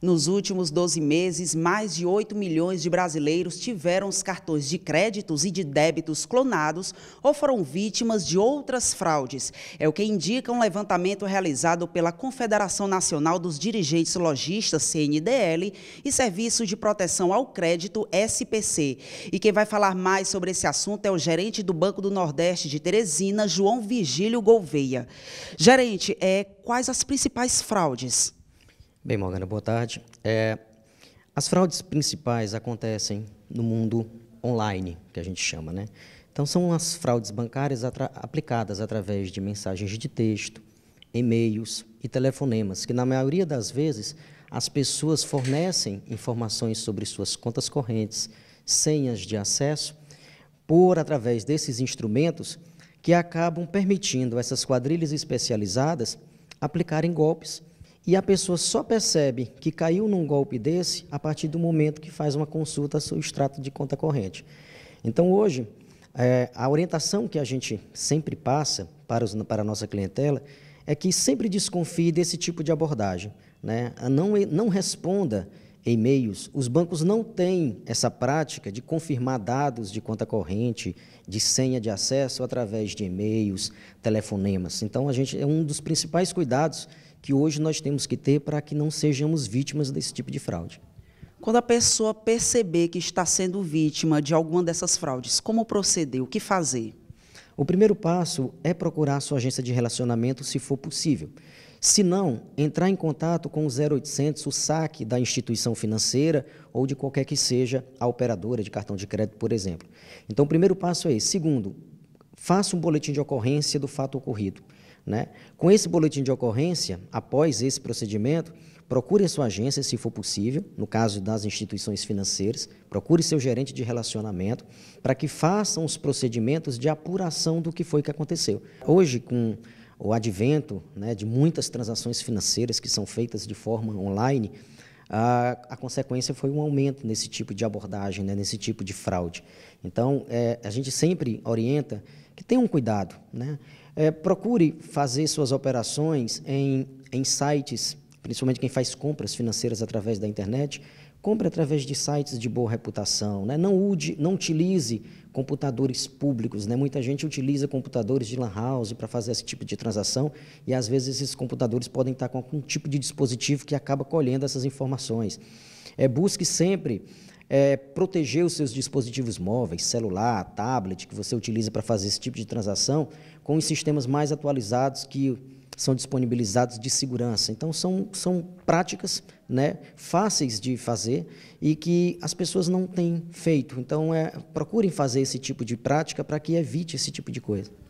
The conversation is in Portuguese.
Nos últimos 12 meses, mais de 8 milhões de brasileiros tiveram os cartões de créditos e de débitos clonados ou foram vítimas de outras fraudes. É o que indica um levantamento realizado pela Confederação Nacional dos Dirigentes Logistas, CNDL, e Serviço de Proteção ao Crédito, SPC. E quem vai falar mais sobre esse assunto é o gerente do Banco do Nordeste de Teresina, João Vigílio Gouveia. Gerente, é, quais as principais fraudes? Bem, Morgana, boa tarde. É, as fraudes principais acontecem no mundo online, que a gente chama, né? Então, são as fraudes bancárias atra aplicadas através de mensagens de texto, e-mails e telefonemas, que na maioria das vezes as pessoas fornecem informações sobre suas contas correntes, senhas de acesso, por através desses instrumentos que acabam permitindo essas quadrilhas especializadas aplicarem golpes e a pessoa só percebe que caiu num golpe desse a partir do momento que faz uma consulta ao seu extrato de conta corrente. Então, hoje, é, a orientação que a gente sempre passa para, os, para a nossa clientela é que sempre desconfie desse tipo de abordagem. Né? Não, não responda e-mails, os bancos não têm essa prática de confirmar dados de conta corrente, de senha de acesso através de e-mails, telefonemas. Então, a gente é um dos principais cuidados que hoje nós temos que ter para que não sejamos vítimas desse tipo de fraude. Quando a pessoa perceber que está sendo vítima de alguma dessas fraudes, como proceder? O que fazer? O primeiro passo é procurar a sua agência de relacionamento, se for possível. Se não, entrar em contato com o 0800, o saque da instituição financeira ou de qualquer que seja a operadora de cartão de crédito, por exemplo. Então, o primeiro passo é esse. Segundo, faça um boletim de ocorrência do fato ocorrido. Né? Com esse boletim de ocorrência, após esse procedimento, procure a sua agência, se for possível, no caso das instituições financeiras, procure seu gerente de relacionamento para que façam os procedimentos de apuração do que foi que aconteceu. Hoje, com o advento né, de muitas transações financeiras que são feitas de forma online, a, a consequência foi um aumento nesse tipo de abordagem, né, nesse tipo de fraude. Então, é, a gente sempre orienta que tenham um cuidado. Né? É, procure fazer suas operações em, em sites principalmente quem faz compras financeiras através da internet, compre através de sites de boa reputação, né? não, ude, não utilize computadores públicos, né? muita gente utiliza computadores de lan house para fazer esse tipo de transação e às vezes esses computadores podem estar com algum tipo de dispositivo que acaba colhendo essas informações. É, busque sempre é, proteger os seus dispositivos móveis, celular, tablet, que você utiliza para fazer esse tipo de transação, com os sistemas mais atualizados que são disponibilizados de segurança. Então, são, são práticas né, fáceis de fazer e que as pessoas não têm feito. Então, é, procurem fazer esse tipo de prática para que evite esse tipo de coisa.